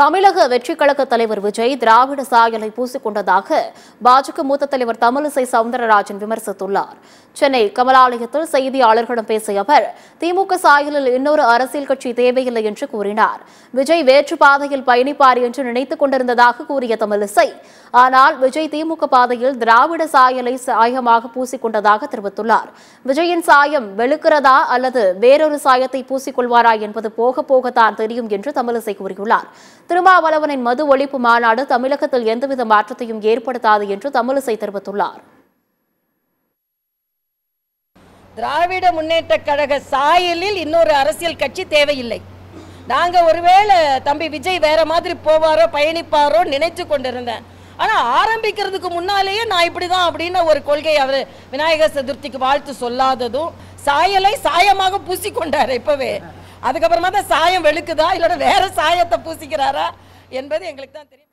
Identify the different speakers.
Speaker 1: தமிழக வெற்றிக் கழக தலைவர் விஜய் திராவிட சாயலை பூசிக்கொண்டதாக பாஜக மூத்த தலைவர் தமிழிசை சவுந்தரராஜன் விமர்சித்துள்ளார் சென்னை கமலாலயத்தில் செய்தியாளர்களிடம் பேசிய அவர் திமுக சாயலில் இன்னொரு அரசியல் கட்சி தேவையில்லை என்று கூறினார் விஜய் வேற்று பாதையில் பயணிப்பார் என்று நினைத்துக் கொண்டிருந்ததாக கூறிய தமிழிசை ஆனால் விஜய் திமுக பாதையில் திராவிட சாயலை சாயமாக கொண்டதாக தெரிவித்துள்ளார் விஜயின் சாயம் வெளுக்கிறதா அல்லது வேறொரு சாயத்தை கொள்வாரா என்பது போக போகத்தான் தெரியும் என்று தமிழிசை கூறியுள்ளார் திருமாவளவனின் மது ஒழிப்பு மாநாடு தமிழகத்தில் எந்தவித மாற்றத்தையும் ஏற்படுத்தாது என்று தமிழிசை தெரிவித்துள்ளார்
Speaker 2: திராவிட முன்னேற்ற கழக சாயலில் இன்னொரு அரசியல் கட்சி தேவையில்லை நாங்கள் ஒருவேளை தம்பி விஜய் வேற மாதிரி போவாரோ பயணிப்பாரோ நினைத்து கொண்டிருந்தேன் ஆனால் ஆரம்பிக்கிறதுக்கு முன்னாலேயே நான் இப்படி தான் அப்படின்னு ஒரு கொள்கை அவர் விநாயகர் சதுர்த்திக்கு வாழ்த்து சொல்லாததும் சாயலை சாயமாக பூசி கொண்டார் இப்போவே அதுக்கப்புறமா தான் சாயம் வெளுக்குதா இல்லைன்னா வேற சாயத்தை
Speaker 3: பூசிக்கிறாரா என்பது எங்களுக்கு தான் தெரியும்